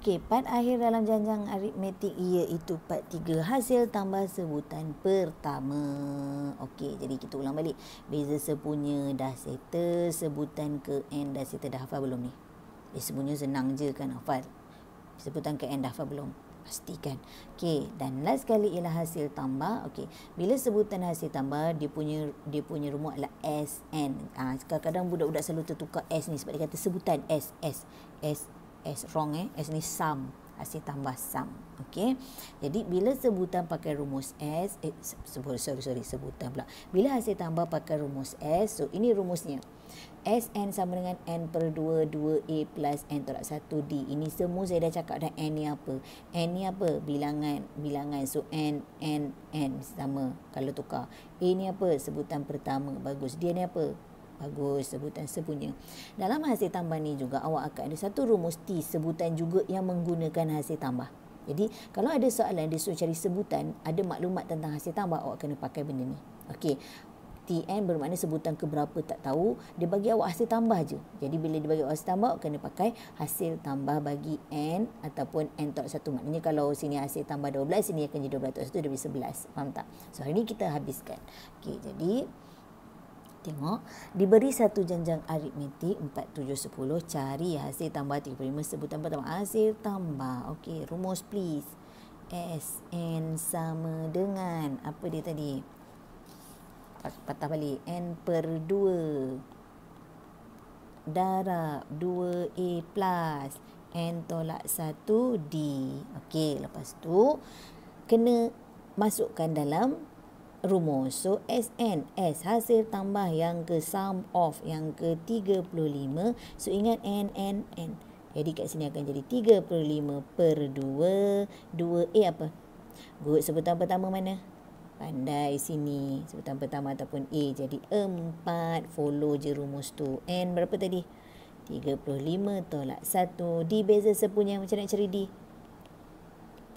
Okey, part akhir dalam janjang aritmetik iaitu part tiga hasil tambah sebutan pertama. Okey, jadi kita ulang balik. Beza sepunya dah settle sebutan ke N dah settle dah hafal belum ni? Eh, sepunya senang je kan hafal. Sebutan ke N dah hafal belum? Pastikan. Okey, dan last kali ialah hasil tambah. Okey, bila sebutan hasil tambah, dia punya dia punya rumah adalah SN. Ah, ha, kadang-kadang budak-budak selalu tertukar S ni sebab dia kata sebutan S, S, S, S S wrong eh. S ni sum. Asyik tambah sum. Okay. Jadi bila sebutan pakai rumus S. Eh, sebut, sorry, sorry. Sebutan pula. Bila asyik tambah pakai rumus S. So ini rumusnya. Sn sama dengan n per 2, 2a plus n tolak 1d. Ini semua saya dah cakap dah n ni apa. N ni apa? Bilangan. Bilangan. So n, n, n. Sama kalau tukar. A ni apa? Sebutan pertama. Bagus. Dia ni apa? Bagus sebutan sepunya. Dalam hasil tambah ni juga awak akan ada satu rumus T sebutan juga yang menggunakan hasil tambah. Jadi kalau ada soalan dia suruh cari sebutan, ada maklumat tentang hasil tambah awak kena pakai benda ni. Okey. TN bermakna sebutan keberapa tak tahu, dia bagi awak hasil tambah je. Jadi bila dia bagi awak hasil tambah, awak kena pakai hasil tambah bagi N ataupun N tok satu Maknanya kalau sini hasil tambah 12, sini akan jadi 12 tok 1, dia 11. Faham tak? So hari ni kita habiskan. Okey, jadi... Tengok, diberi satu jenjang aritmetik 4710 cari hasil tambah 35 sebutan pertama hasil tambah. Okey, rumus please. s n sama dengan apa dia tadi? Patah balik N per 2 darab 2A plus N tolak 1D. Okey, lepas tu kena masukkan dalam rumus. So SN, S hasil tambah yang ke sum of yang ke 35. So ingat N, N, N. Jadi kat sini akan jadi 35 per 2, 2 A apa? Good sebutan pertama mana? Pandai sini sebutan pertama ataupun A jadi 4 follow je rumus tu. N berapa tadi? 35 tolak 1 D beza sepunya macam nak cari D?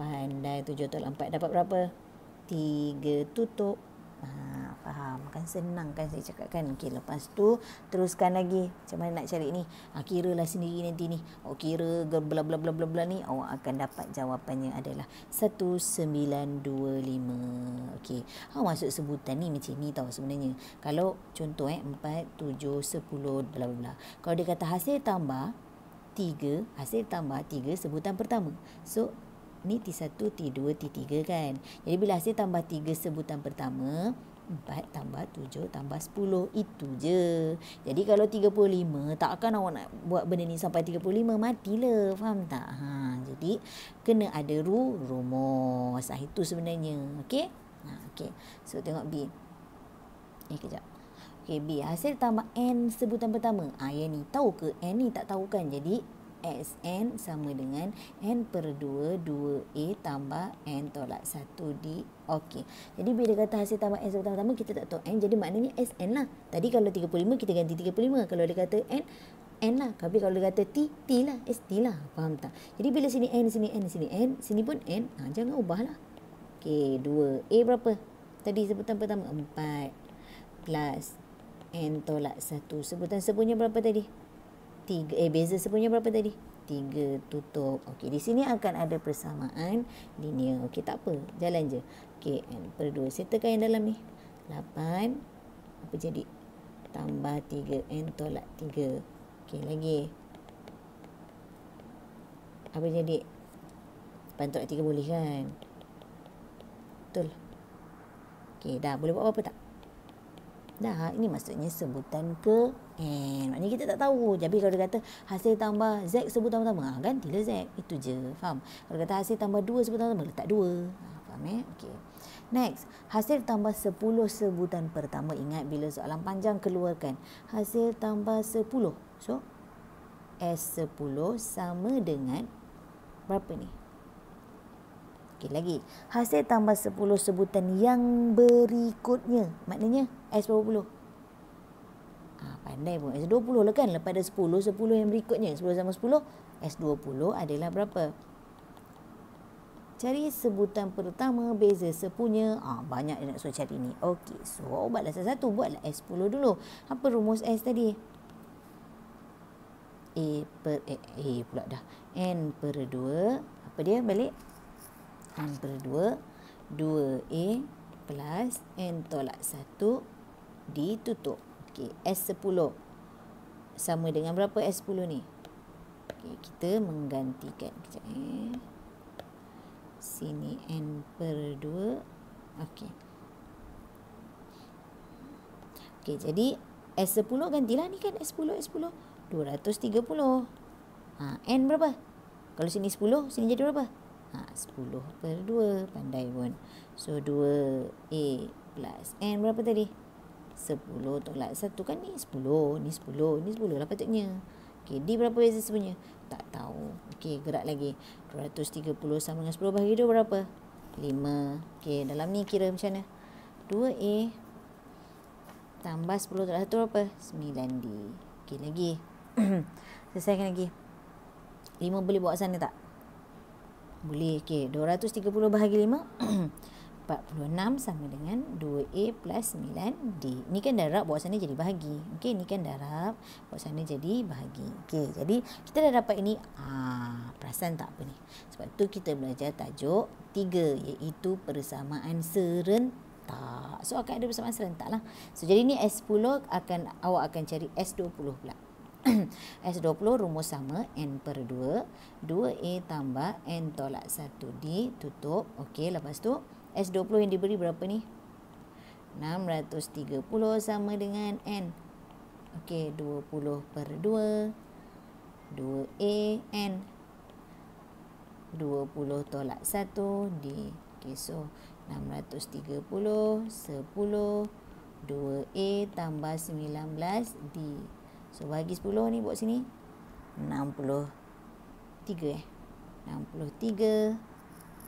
Pandai 7 tolak 4 dapat Berapa? tiga tutup ha, faham kan senang kan saya cakap kan okey lepas tu teruskan lagi macam mana nak cari ni ha, ah, kira lah sendiri nanti ni awak oh, kira bla bla bla bla bla ni awak akan dapat jawapannya adalah 1925 okey ha, masuk sebutan ni macam ni tau sebenarnya kalau contoh eh 4 7 10 bla bla kalau dia kata hasil tambah 3 hasil tambah 3 sebutan pertama so ni T1, T2, T3 kan. Jadi bila hasil tambah 3 sebutan pertama, 4 tambah 7 tambah 10 itu je. Jadi kalau 35 takkan awak nak buat benda ni sampai 35 matilah. Faham tak? Ha, jadi kena ada ru rumus. Ah itu sebenarnya. okay? Ha okey. So tengok B. Eh kejap. Okey B hasil tambah N sebutan pertama. Ah ha, yang ni tahu ke? N ni tak tahu kan. Jadi SN sama dengan N per 2 2A tambah N tolak 1D Okey. Jadi bila kata hasil tambah N sebab tambah kita tak tahu N jadi maknanya SN lah Tadi kalau 35 kita ganti 35 Kalau dia kata N N lah Tapi kalau dia kata T T lah S T lah Faham tak? Jadi bila sini N sini N sini N Sini pun N ha, Jangan ubah lah Okey 2A berapa? Tadi sebutan pertama 4 Plus N tolak 1 Sebutan sebutnya berapa tadi? tiga eh beza sepunya berapa tadi? Tiga tutup. Okey, di sini akan ada persamaan linear. Okey, tak apa. Jalan je. Okey, n per dua. Sertakan yang dalam ni. Lapan. apa jadi? Tambah tiga n tolak tiga. Okey, lagi. Apa jadi? Pantulak tiga boleh kan? Betul. Okey, dah. Boleh buat apa-apa tak? Dah. Ini maksudnya sebutan ke... Eh, maknanya kita tak tahu. Jadi kalau dia kata hasil tambah Z sebut tambah-tambah, ha, ah, ganti lah Z. Itu je, faham? Kalau kata hasil tambah 2 sebut tambah-tambah, letak 2. Ah, faham eh? Okey. Next, hasil tambah 10 sebutan pertama. Ingat bila soalan panjang keluarkan. Hasil tambah 10. So, S10 sama dengan berapa ni? Okay lagi. Hasil tambah 10 sebutan yang berikutnya. Maknanya S berapa pandai pun S20 lah kan lepas ada 10 10 yang berikutnya 10 sama 10 S20 adalah berapa cari sebutan pertama beza sepunya ah banyak dia nak suruh cari ni okey so ubatlah satu buatlah S10 dulu apa rumus S tadi A per A, eh, A pula dah N per 2 apa dia balik N per 2 2A plus N tolak 1 ditutup Okey, S10. Sama dengan berapa S10 ni? Okey, kita menggantikan. Kejap eh. Sini N per 2. Okey. Okey, jadi S10 gantilah ni kan S10, S10. 230. Ha, N berapa? Kalau sini 10, sini jadi berapa? Ha, 10 per 2. Pandai pun. So, 2A plus N berapa tadi? 2 Sepuluh tolak satu kan ni sepuluh ni sepuluh ni sepuluh lah patutnya Okey, D berapa beza sebenarnya? Tak tahu. Okey, gerak lagi. 230 sama dengan 10 bahagi 2 berapa? 5. Okey, dalam ni kira macam mana? 2A tambah 10 tolak 1 berapa? 9D. Okey, lagi. Selesaikan lagi. 5 boleh buat sana tak? Boleh. Okey, 230 bahagi 5. 46 sama dengan 2A plus 9D. ini kan darab bawah sana jadi bahagi. Okey, ini kan darab bawah sana jadi bahagi. Okey, jadi kita dah dapat ini. Ah, perasan tak apa ni? Sebab tu kita belajar tajuk 3 iaitu persamaan serentak. So, akan ada persamaan serentak lah. So, jadi ni S10 akan awak akan cari S20 pula. S20 rumus sama N per 2 2A tambah N tolak 1D tutup Okey lepas tu S20 yang diberi berapa ni? 630 sama dengan N. Okey, 20 per 2. 2 A N. 20 tolak 1 D. Okey, so 630, 10, 2 A tambah 19 D. So, bagi 10 ni buat sini. 63 eh.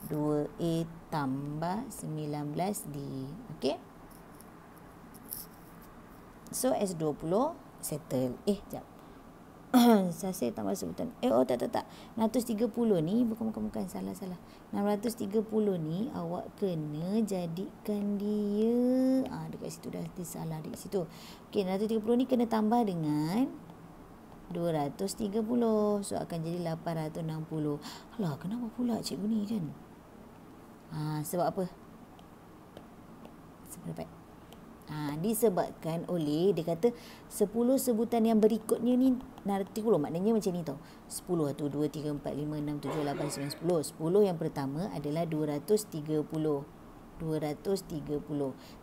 2A tambah 19D. Okey. So S20 settle. Eh, jap. Sasir tambah sebutan. Eh, oh tak, tak, tak. 630 ni, bukan, bukan, bukan. Salah, salah. 630 ni, awak kena jadikan dia. Ah, dekat situ dah, dia salah dekat situ. Okey, 630 ni kena tambah dengan 230. So, akan jadi 860. Alah, kenapa pula cikgu ni kan? Ha, sebab apa? Sebab ha, ah, disebabkan oleh dia kata 10 sebutan yang berikutnya ni nanti pula maknanya macam ni tau. 10 atau 2 3 4 5 6 7 8 9 10. 10 yang pertama adalah 230. 230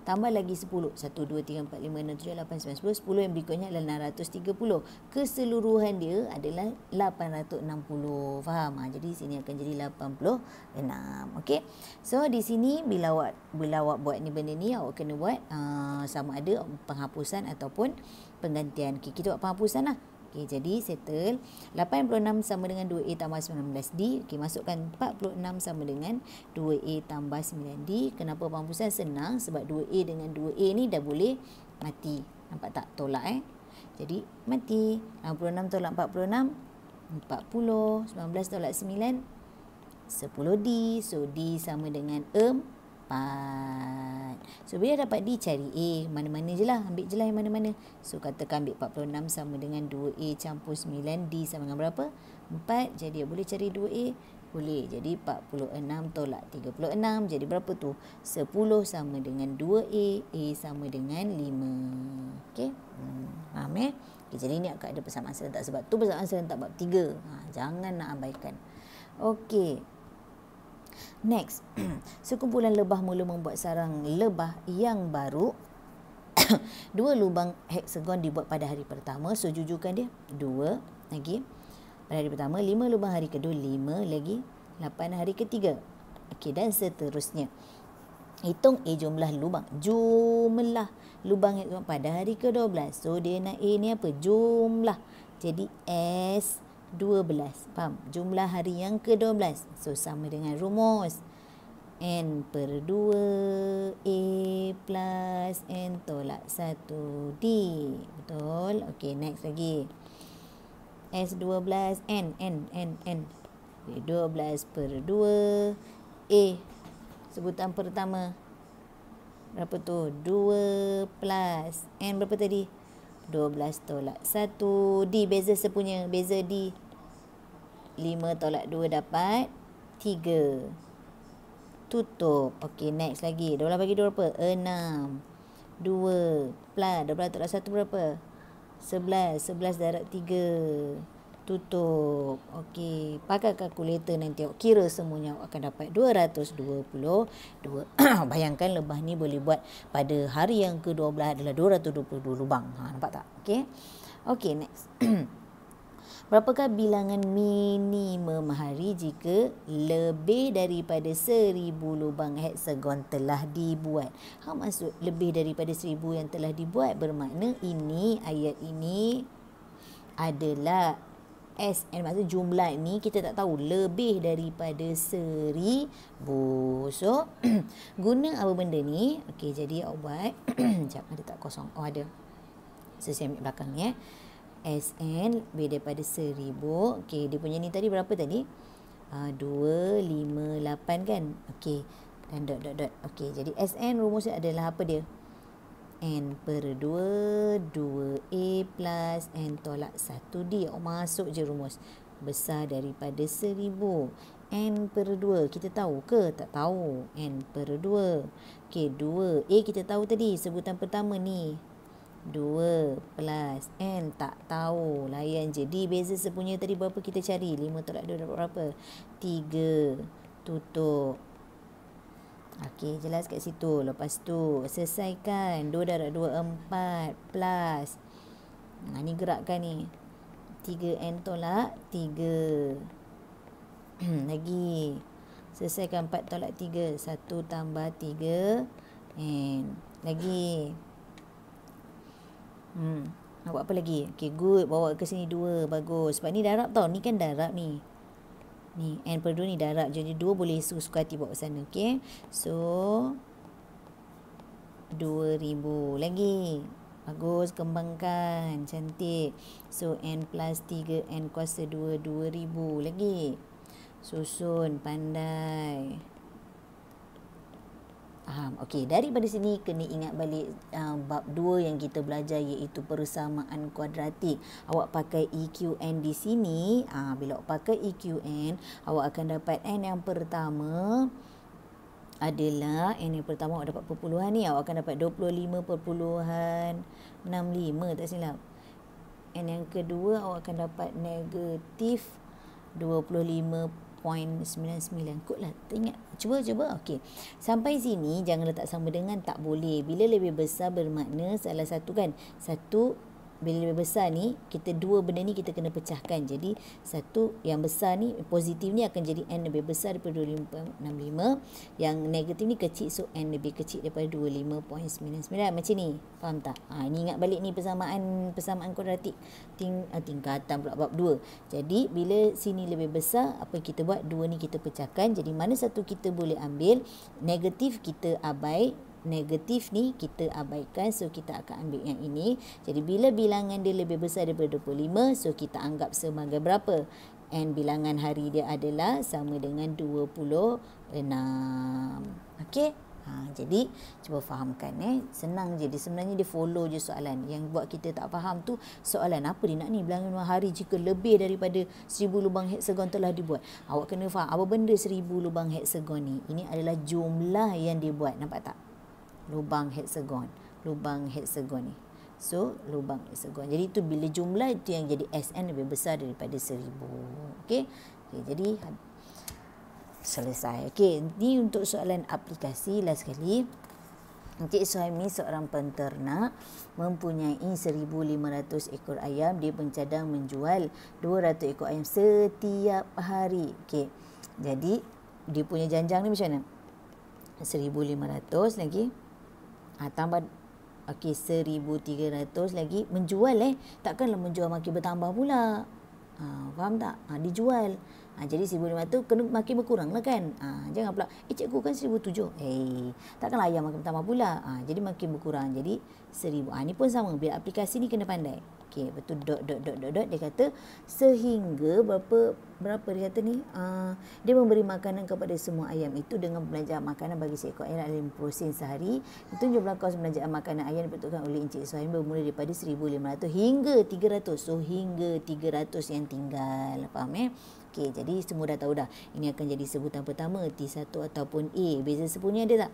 Tambah lagi 10 1, 2, 3, 4, 5, 6, 7, 8, 9, 10 10 yang berikutnya adalah 630 Keseluruhan dia adalah 860 Faham? Ha, jadi sini akan jadi 86 Okay So di sini bila awak, bila awak buat ni benda ni Awak kena buat uh, sama ada penghapusan ataupun penggantian okay, Kita buat penghapusan lah Okey, jadi settle 86 sama dengan 2A tambah 19D. Okey, masukkan 46 sama dengan 2A tambah 9D. Kenapa Abang senang? Sebab 2A dengan 2A ni dah boleh mati. Nampak tak? Tolak eh. Jadi, mati. 66 tolak 46. 40. 19 tolak 9. 10D. So, D sama dengan 4 dapat. So bila dapat D cari A mana-mana je lah. Ambil je lah yang mana-mana. So katakan ambil 46 sama dengan 2A campur 9 D sama dengan berapa? 4. Jadi dia boleh cari 2A. Boleh. Jadi 46 tolak 36. Jadi berapa tu? 10 sama dengan 2A. A sama dengan 5. Okay. Hmm. Faham eh? Okay, jadi ni akan ada persamaan serentak. Sebab tu persamaan serentak bab 3. Ha, jangan nak abaikan. Okey. Next, sekumpulan lebah mula membuat sarang lebah yang baru. dua lubang heksagon dibuat pada hari pertama. So, jujurkan dia. Dua lagi. Pada hari pertama, lima lubang hari kedua. Lima lagi. Lapan hari ketiga. Okey, dan seterusnya. Hitung A jumlah lubang. Jumlah lubang pada hari ke-12. So, dia nak A ni apa? Jumlah. Jadi, S 12 faham jumlah hari yang ke-12 so sama dengan rumus n per 2 a plus n tolak 1 d betul okey next lagi s12 n n n n 12 per 2 a sebutan pertama berapa tu 2 plus n berapa tadi 12 tolak 1 D beza sepunya Beza D 5 tolak 2 dapat 3 Tutup Okey next lagi 12 bagi 2 berapa? 6 2 Plus 12 tolak 1 berapa? 11 11 darab tutup okey pakai kalkulator nanti awak kira semuanya awak akan dapat 222 bayangkan lebah ni boleh buat pada hari yang ke-12 adalah 222 lubang ha nampak tak okey okey next Berapakah bilangan minimum hari jika lebih daripada seribu lubang hexagon telah dibuat? Ha, maksud lebih daripada seribu yang telah dibuat bermakna ini ayat ini adalah S SN maksud jumlah ni kita tak tahu lebih daripada seribu so guna apa benda ni okey jadi ubat jap ada tak kosong oh ada so saya ambil belakang ni eh SN lebih daripada seribu okey dia punya ni tadi berapa tadi uh, ah, 258 kan okey dan dot dot dot okey jadi SN rumusnya adalah apa dia N per 2, 2A plus N tolak 1D. Oh, masuk je rumus. Besar daripada 1000. N per 2, kita tahu ke? Tak tahu. N per 2. Okey, 2A kita tahu tadi. Sebutan pertama ni. 2 plus N tak tahu layan je D beza sepunya tadi berapa kita cari 5 tolak 2 dapat berapa 3 tutup Okey, jelas kat situ. Lepas tu, selesaikan 2 darab 2, 4 plus. Ha, ni gerakkan ni. 3N tolak 3. Lagi. Selesaikan 4 tolak 3. 1 tambah 3. n lagi. Hmm. Nak buat apa lagi? Okey, good. Bawa ke sini 2. Bagus. Sebab ni darab tau. Ni kan darab ni ni N per 2 ni darab jadi 2 boleh suka-suka hati bawa ke sana okay so 2000 lagi bagus kembangkan cantik so N plus 3 N kuasa 2 2000 lagi susun pandai Faham. Okey, daripada sini kena ingat balik uh, bab dua yang kita belajar iaitu persamaan kuadratik. Awak pakai EQN di sini, uh, bila awak pakai EQN, awak akan dapat N yang pertama adalah N yang pertama awak dapat perpuluhan ni, awak akan dapat perpuluhan 25.65 tak silap. N yang kedua awak akan dapat negatif 25 0.99 kot lah ingat cuba cuba okey sampai sini jangan letak sama dengan tak boleh bila lebih besar bermakna salah satu kan satu bila lebih besar ni kita dua benda ni kita kena pecahkan jadi satu yang besar ni positif ni akan jadi n lebih besar daripada 2.65 yang negatif ni kecil so n lebih kecil daripada 25.99 macam ni faham tak ha, ni ingat balik ni persamaan persamaan kuadratik ting, ah, tingkatan pula bab 2 jadi bila sini lebih besar apa kita buat dua ni kita pecahkan jadi mana satu kita boleh ambil negatif kita abai negatif ni kita abaikan so kita akan ambil yang ini jadi bila bilangan dia lebih besar daripada 25 so kita anggap sebagai berapa and bilangan hari dia adalah sama dengan 26 okey ha jadi cuba fahamkan eh senang je dia sebenarnya dia follow je soalan yang buat kita tak faham tu soalan apa dia nak ni bilangan hari jika lebih daripada 1000 lubang heksagon telah dibuat awak kena faham apa benda 1000 lubang heksagon ni ini adalah jumlah yang dibuat nampak tak lubang hexagon lubang hexagon ni so lubang hexagon jadi itu bila jumlah itu yang jadi SN lebih besar daripada seribu, okey okay, jadi selesai okey ni untuk soalan aplikasi last sekali Encik Suhaimi seorang penternak mempunyai 1,500 ekor ayam. Dia mencadang menjual 200 ekor ayam setiap hari. Okey. Jadi, dia punya janjang ni macam mana? 1,500 lagi ha, tambah okey 1300 lagi menjual eh takkanlah menjual makin bertambah pula ha, faham tak ha, dijual Ha, jadi seribu lima tu kena makin berkurang lah kan. Ha, jangan pula, eh cikgu kan seribu tujuh. Hei, eh, takkanlah ayam makin bertambah pula. Ha, jadi makin berkurang. Jadi seribu. Ha, ni pun sama. Biar aplikasi ni kena pandai. Okey, betul dot dot dot dot dot. Dia kata sehingga berapa berapa dia kata ni. Ha, dia memberi makanan kepada semua ayam itu dengan belanja makanan bagi seekor ayam dalam prosen sehari. Itu jumlah kos belanja makanan ayam dibutuhkan oleh Encik Suhaim bermula daripada 1,500 hingga tiga ratus So hingga tiga ratus yang tinggal. Faham eh? Okey, jadi semua dah tahu dah. Ini akan jadi sebutan pertama T1 ataupun A. Beza sepunya ada tak?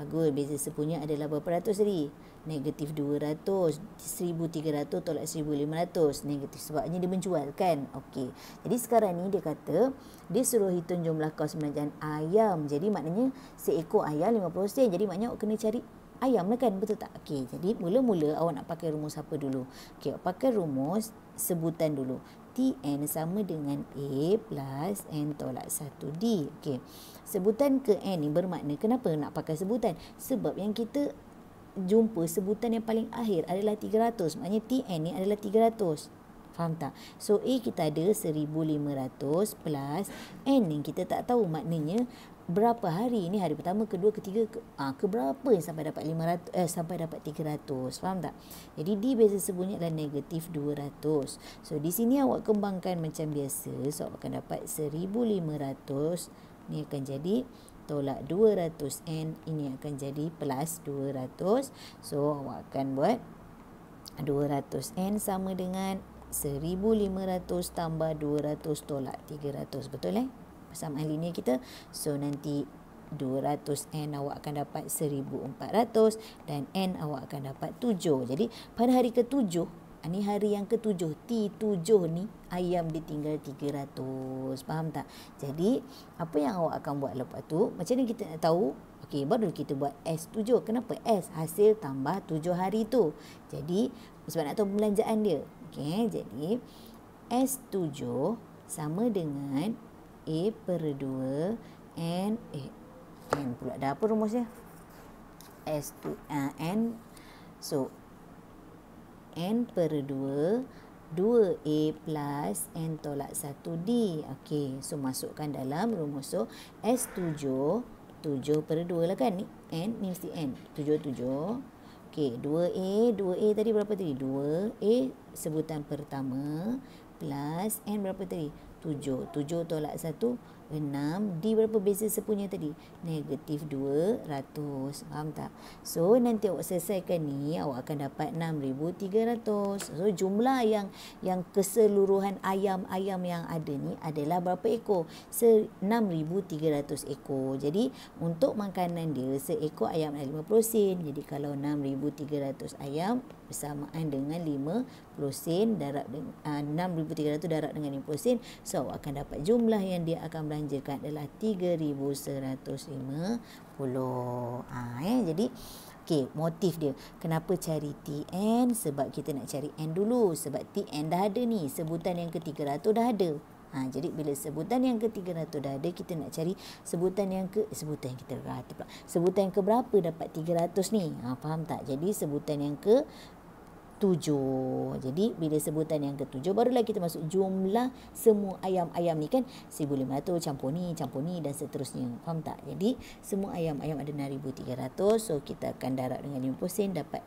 Bagus, beza sepunya adalah berapa ratus tadi? Negatif 200, 1300 tolak 1500. Negatif sebabnya dia menjual kan? Okey, jadi sekarang ni dia kata dia suruh hitung jumlah kos belanjaan ayam. Jadi maknanya seekor ayam 50 sen. Jadi maknanya awak kena cari ayam lah kan? Betul tak? Okey, jadi mula-mula awak nak pakai rumus apa dulu? Okey, awak pakai rumus sebutan dulu. TN sama dengan A plus N tolak 1D. Okey. Sebutan ke N ni bermakna kenapa nak pakai sebutan? Sebab yang kita jumpa sebutan yang paling akhir adalah 300. Maknanya TN ni adalah 300. Faham tak? So A kita ada 1500 plus N yang kita tak tahu maknanya berapa hari ni hari pertama kedua ketiga ke, ha, ah, ke berapa yang sampai dapat 500 eh, sampai dapat 300 faham tak jadi D biasa sebenarnya adalah negatif 200 so di sini awak kembangkan macam biasa so awak akan dapat 1500 ni akan jadi tolak 200 n ini akan jadi plus 200 so awak akan buat 200 n sama dengan 1500 tambah 200 tolak 300 betul eh persamaan linear kita so nanti 200 N awak akan dapat 1400 dan N awak akan dapat 7 jadi pada hari ke-7 ini ah, hari yang ke-7 T7 ni ayam dia tinggal 300 faham tak jadi apa yang awak akan buat lepas tu macam ni kita nak tahu Okey, baru kita buat S7. Kenapa S? Hasil tambah 7 hari tu. Jadi, sebab nak tahu belanjaan dia. Okey, jadi S7 sama dengan A per 2 N eh, N pula dah apa rumusnya? S2 uh, ah, N So N per 2 2A plus N tolak 1D Okey, so masukkan dalam rumus So S7 7 per 2 lah kan ni N ni mesti N 7 7 Okey, 2A, 2A tadi berapa tadi? 2A sebutan pertama plus N berapa tadi? 7. 7 tolak 1, 6 D berapa beza sepunya tadi? Negatif 200 Faham tak? So nanti awak selesaikan ni Awak akan dapat 6,300 So jumlah yang yang keseluruhan ayam-ayam yang ada ni Adalah berapa ekor? Se- 6,300 ekor Jadi untuk makanan dia se ekor ayam 50 sen Jadi kalau 6,300 ayam Bersamaan dengan 50 sen darab, uh, ah, 6,300 darab dengan 50 sen So awak akan dapat jumlah yang dia akan belanja dimanjakan adalah 3150. ha, eh jadi okey motif dia kenapa cari TN sebab kita nak cari N dulu sebab TN dah ada ni sebutan yang ketiga 300 dah ada. Ha, jadi bila sebutan yang ketiga ratus dah ada kita nak cari sebutan yang ke eh, sebutan yang kita rata Sebutan yang ke berapa dapat 300 ni? Ha, faham tak? Jadi sebutan yang ke tujuh. Jadi bila sebutan yang ketujuh barulah kita masuk jumlah semua ayam-ayam ni kan 1500 campur ni campur ni dan seterusnya. Faham tak? Jadi semua ayam-ayam ada 1300 so kita akan darab dengan 50 sen dapat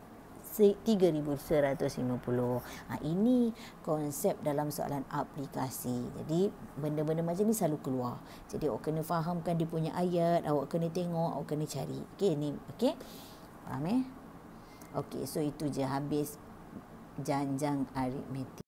3150. Ha, ini konsep dalam soalan aplikasi. Jadi benda-benda macam ni selalu keluar. Jadi awak kena fahamkan dia punya ayat, awak kena tengok, awak kena cari. Okey ni, okey. Faham eh? Okey, so itu je habis janjang aritmetik.